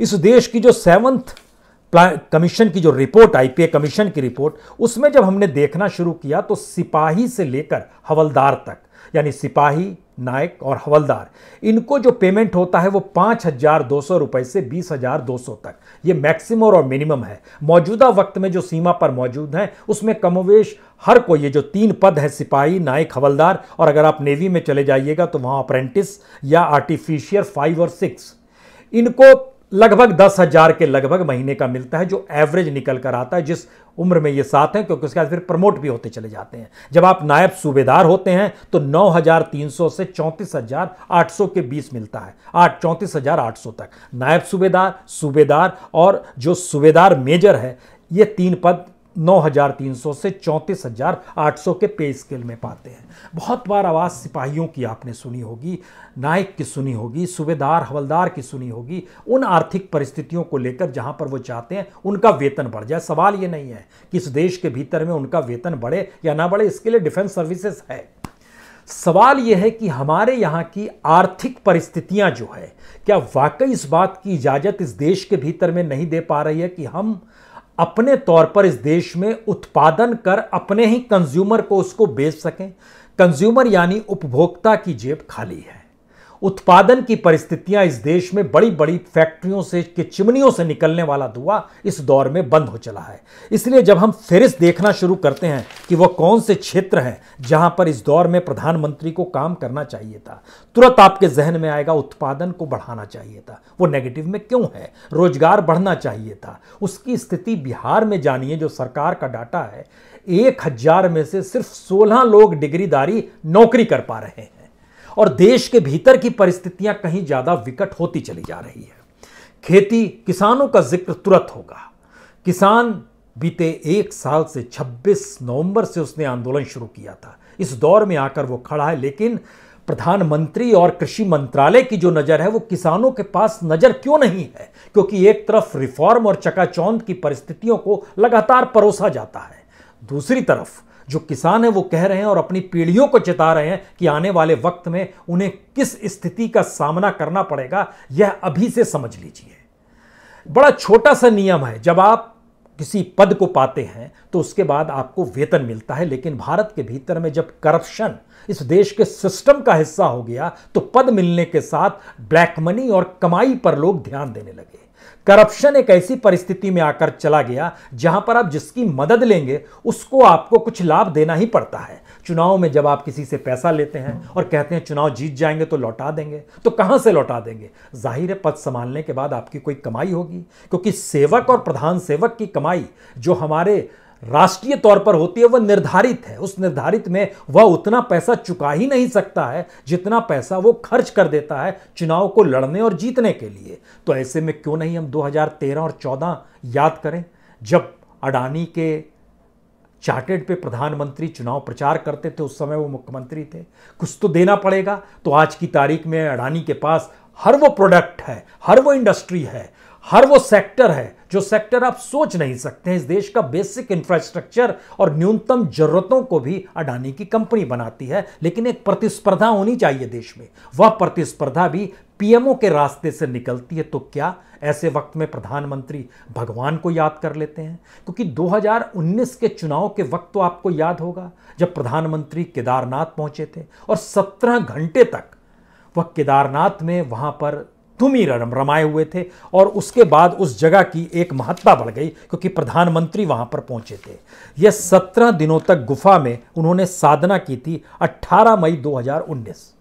इस देश की जो सेवंथ कमीशन की जो रिपोर्ट आई पी कमीशन की रिपोर्ट उसमें जब हमने देखना शुरू किया तो सिपाही से लेकर हवलदार तक यानी सिपाही नायक और हवलदार इनको जो पेमेंट होता है वो पाँच हज़ार दो सौ रुपये से बीस हज़ार दो सौ तक ये मैक्सिमम और मिनिमम है मौजूदा वक्त में जो सीमा पर मौजूद हैं उसमें कमोवेश हर कोई ये जो तीन पद है सिपाही नायक हवलदार और अगर आप नेवी में चले जाइएगा तो वहाँ अप्रेंटिस या आर्टिफिशियर फाइव और सिक्स इनको लगभग दस हजार के लगभग महीने का मिलता है जो एवरेज निकल कर आता है जिस उम्र में ये साथ हैं क्योंकि उसके बाद फिर प्रमोट भी होते चले जाते हैं जब आप नायब सूबेदार होते हैं तो नौ हज़ार तीन सौ से चौंतीस हज़ार आठ सौ के बीच मिलता है आठ चौंतीस हज़ार आठ सौ तक नायब सूबेदार सूबेदार और जो सूबेदार मेजर है ये तीन पद 9,300 से 34,800 के पे स्केल में पाते हैं बहुत बार आवाज़ सिपाहियों की आपने सुनी होगी नायक की सुनी होगी सूबेदार हवलदार की सुनी होगी उन आर्थिक परिस्थितियों को लेकर जहां पर वो चाहते हैं उनका वेतन बढ़ जाए सवाल ये नहीं है कि इस देश के भीतर में उनका वेतन बढ़े या ना बढ़े इसके लिए डिफेंस सर्विसेज है सवाल यह है कि हमारे यहाँ की आर्थिक परिस्थितियाँ जो है क्या वाकई इस बात की इजाज़त इस देश के भीतर में नहीं दे पा रही है कि हम अपने तौर पर इस देश में उत्पादन कर अपने ही कंज्यूमर को उसको बेच सकें कंज्यूमर यानी उपभोक्ता की जेब खाली है उत्पादन की परिस्थितियां इस देश में बड़ी बड़ी फैक्ट्रियों से के चिमनियों से निकलने वाला धुआं इस दौर में बंद हो चला है इसलिए जब हम फेरिस देखना शुरू करते हैं कि वह कौन से क्षेत्र हैं जहां पर इस दौर में प्रधानमंत्री को काम करना चाहिए था तुरंत आपके जहन में आएगा उत्पादन को बढ़ाना चाहिए था वो नेगेटिव में क्यों है रोजगार बढ़ना चाहिए था उसकी स्थिति बिहार में जानिए जो सरकार का डाटा है एक हजार में से सिर्फ सोलह लोग डिग्रीदारी नौकरी कर पा रहे हैं और देश के भीतर की परिस्थितियां कहीं ज़्यादा विकट होती चली जा रही है खेती किसानों का जिक्र तुरंत होगा किसान बीते एक साल से 26 नवंबर से उसने आंदोलन शुरू किया था इस दौर में आकर वो खड़ा है लेकिन प्रधानमंत्री और कृषि मंत्रालय की जो नज़र है वो किसानों के पास नज़र क्यों नहीं है क्योंकि एक तरफ रिफॉर्म और चकाचौंध की परिस्थितियों को लगातार परोसा जाता है दूसरी तरफ जो किसान हैं वो कह रहे हैं और अपनी पीढ़ियों को चिता रहे हैं कि आने वाले वक्त में उन्हें किस स्थिति का सामना करना पड़ेगा यह अभी से समझ लीजिए बड़ा छोटा सा नियम है जब आप किसी पद को पाते हैं तो उसके बाद आपको वेतन मिलता है लेकिन भारत के भीतर में जब करप्शन इस देश के सिस्टम का हिस्सा हो गया तो पद मिलने के साथ ब्लैक मनी और कमाई पर लोग ध्यान देने लगे करप्शन एक ऐसी परिस्थिति में आकर चला गया जहां पर आप जिसकी मदद लेंगे उसको आपको कुछ लाभ देना ही पड़ता है चुनाव में जब आप किसी से पैसा लेते हैं और कहते हैं चुनाव जीत जाएंगे तो लौटा देंगे तो कहां से लौटा देंगे जाहिर है पद संभालने के बाद आपकी कोई कमाई होगी क्योंकि सेवक और प्रधान सेवक की कमाई जो हमारे राष्ट्रीय तौर पर होती है वह निर्धारित है उस निर्धारित में वह उतना पैसा चुका ही नहीं सकता है जितना पैसा वो खर्च कर देता है चुनाव को लड़ने और जीतने के लिए तो ऐसे में क्यों नहीं हम 2013 और 14 याद करें जब अडानी के चार्टेड पे प्रधानमंत्री चुनाव प्रचार करते थे उस समय वो मुख्यमंत्री थे कुछ तो देना पड़ेगा तो आज की तारीख में अडानी के पास हर वो प्रोडक्ट है हर वो इंडस्ट्री है हर वो सेक्टर है जो सेक्टर आप सोच नहीं सकते हैं इस देश का बेसिक इंफ्रास्ट्रक्चर और न्यूनतम जरूरतों को भी अडानी की कंपनी बनाती है लेकिन एक प्रतिस्पर्धा होनी चाहिए देश में वह प्रतिस्पर्धा भी पीएमओ के रास्ते से निकलती है तो क्या ऐसे वक्त में प्रधानमंत्री भगवान को याद कर लेते हैं क्योंकि 2019 के चुनाव के वक्त तो आपको याद होगा जब प्रधानमंत्री केदारनाथ पहुंचे थे और 17 घंटे तक वह केदारनाथ में वहां पर तुमी रम रमाए हुए थे और उसके बाद उस जगह की एक महत्ता बढ़ गई क्योंकि प्रधानमंत्री वहां पर पहुंचे थे यह सत्रह दिनों तक गुफा में उन्होंने साधना की थी अट्ठारह मई उन्नीस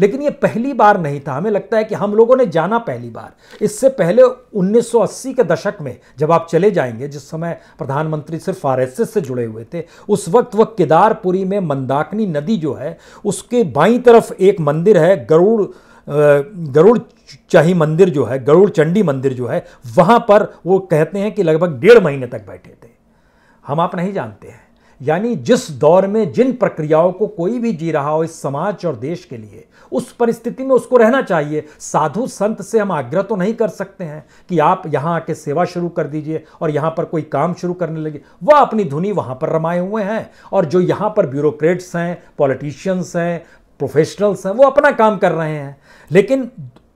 लेकिन यह पहली बार नहीं था हमें लगता है कि हम लोगों ने जाना पहली बार इससे पहले 1980 के दशक में जब आप चले जाएंगे जिस समय प्रधानमंत्री सिर्फ आर से जुड़े हुए थे उस वक्त वह केदारपुरी में मंदाकिनी नदी जो है उसके बाई तरफ एक मंदिर है गरुड़ गरुड़ चाही मंदिर जो है गरुड़ चंडी मंदिर जो है वहाँ पर वो कहते हैं कि लगभग डेढ़ महीने तक बैठे थे हम आप नहीं जानते हैं यानी जिस दौर में जिन प्रक्रियाओं को कोई भी जी रहा हो इस समाज और देश के लिए उस परिस्थिति में उसको रहना चाहिए साधु संत से हम आग्रह तो नहीं कर सकते हैं कि आप यहाँ आके सेवा शुरू कर दीजिए और यहाँ पर कोई काम शुरू करने लगे वह अपनी धुनी वहाँ पर रमाए हुए हैं और जो यहाँ पर ब्यूरोक्रेट्स हैं पॉलिटिशियंस हैं प्रोफेशनल्स हैं वो अपना काम कर रहे हैं लेकिन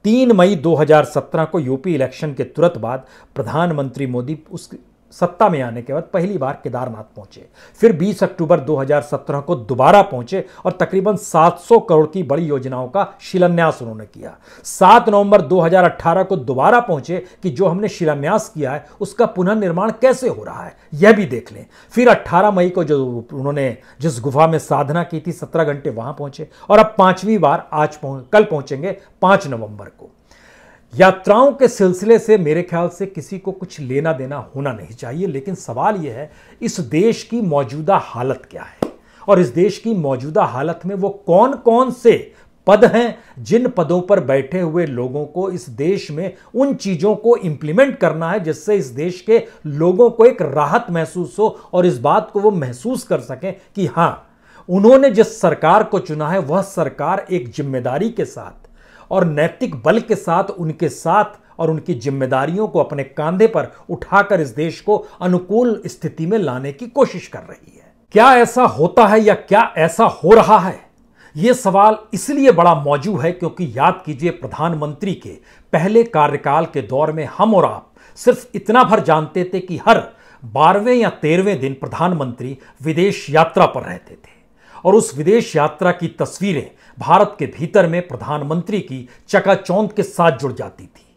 तीन मई 2017 को यूपी इलेक्शन के तुरंत बाद प्रधानमंत्री मोदी उस सत्ता में आने के बाद पहली बार केदारनाथ पहुंचे फिर 20 अक्टूबर 2017 को दोबारा पहुंचे और तकरीबन 700 करोड़ की बड़ी योजनाओं का शिलान्यास उन्होंने किया 7 नवंबर 2018 को दोबारा पहुंचे कि जो हमने शिलान्यास किया है उसका पुनर्निर्माण कैसे हो रहा है यह भी देख लें फिर 18 मई को जो उन्होंने जिस गुफा में साधना की थी सत्रह घंटे वहां पहुंचे और अब पांचवीं बार आज पहुं, कल पहुंचेंगे पांच नवंबर को यात्राओं के सिलसिले से मेरे ख्याल से किसी को कुछ लेना देना होना नहीं चाहिए लेकिन सवाल यह है इस देश की मौजूदा हालत क्या है और इस देश की मौजूदा हालत में वो कौन कौन से पद हैं जिन पदों पर बैठे हुए लोगों को इस देश में उन चीज़ों को इम्प्लीमेंट करना है जिससे इस देश के लोगों को एक राहत महसूस हो और इस बात को वो महसूस कर सकें कि हाँ उन्होंने जिस सरकार को चुना है वह सरकार एक जिम्मेदारी के साथ और नैतिक बल के साथ उनके साथ और उनकी जिम्मेदारियों को अपने कांधे पर उठाकर इस देश को अनुकूल स्थिति में लाने की कोशिश कर रही है क्या ऐसा होता है या क्या ऐसा हो रहा है यह सवाल इसलिए बड़ा मौजू है क्योंकि याद कीजिए प्रधानमंत्री के पहले कार्यकाल के दौर में हम और आप सिर्फ इतना भर जानते थे कि हर बारहवें या तेरहवें दिन प्रधानमंत्री विदेश यात्रा पर रहते थे और उस विदेश यात्रा की तस्वीरें भारत के भीतर में प्रधानमंत्री की चकाचौंध के साथ जुड़ जाती थी